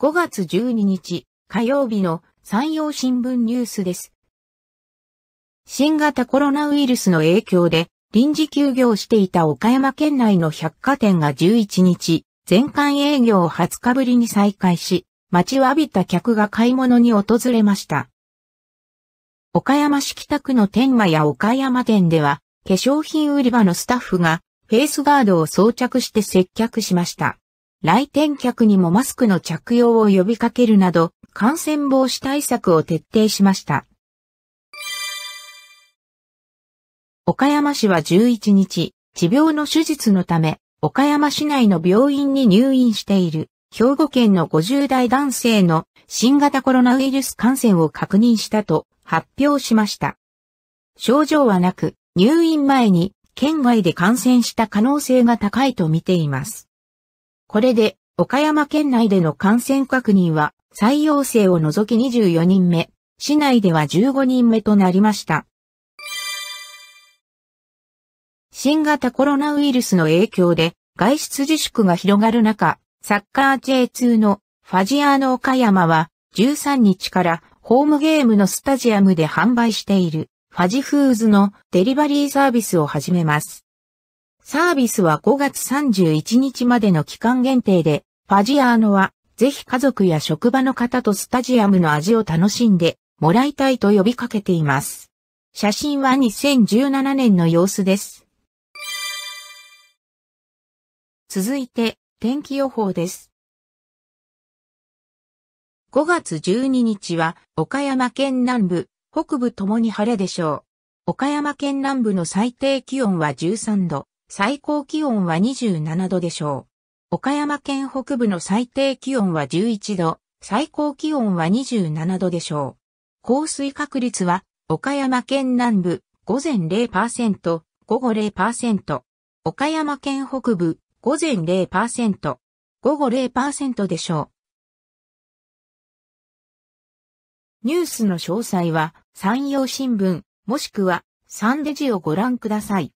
5月12日火曜日の山陽新聞ニュースです。新型コロナウイルスの影響で臨時休業していた岡山県内の百貨店が11日、全館営業を20日ぶりに再開し、待ちわびた客が買い物に訪れました。岡山市北区の天満や岡山店では、化粧品売り場のスタッフがフェイスガードを装着して接客しました。来店客にもマスクの着用を呼びかけるなど、感染防止対策を徹底しました。岡山市は11日、持病の手術のため、岡山市内の病院に入院している、兵庫県の50代男性の新型コロナウイルス感染を確認したと発表しました。症状はなく、入院前に県外で感染した可能性が高いとみています。これで、岡山県内での感染確認は、採用性を除き24人目、市内では15人目となりました。新型コロナウイルスの影響で外出自粛が広がる中、サッカー J2 のファジアーノ岡山は13日からホームゲームのスタジアムで販売しているファジフーズのデリバリーサービスを始めます。サービスは5月31日までの期間限定で、ファジアーノは、ぜひ家族や職場の方とスタジアムの味を楽しんでもらいたいと呼びかけています。写真は2017年の様子です。続いて、天気予報です。5月12日は、岡山県南部、北部ともに晴れでしょう。岡山県南部の最低気温は13度、最高気温は27度でしょう。岡山県北部の最低気温は11度、最高気温は27度でしょう。降水確率は、岡山県南部、午前0%、午後0%。岡山県北部、午前0%、午後0%でしょう。ニュースの詳細は、山陽新聞、もしくは、サンデジをご覧ください。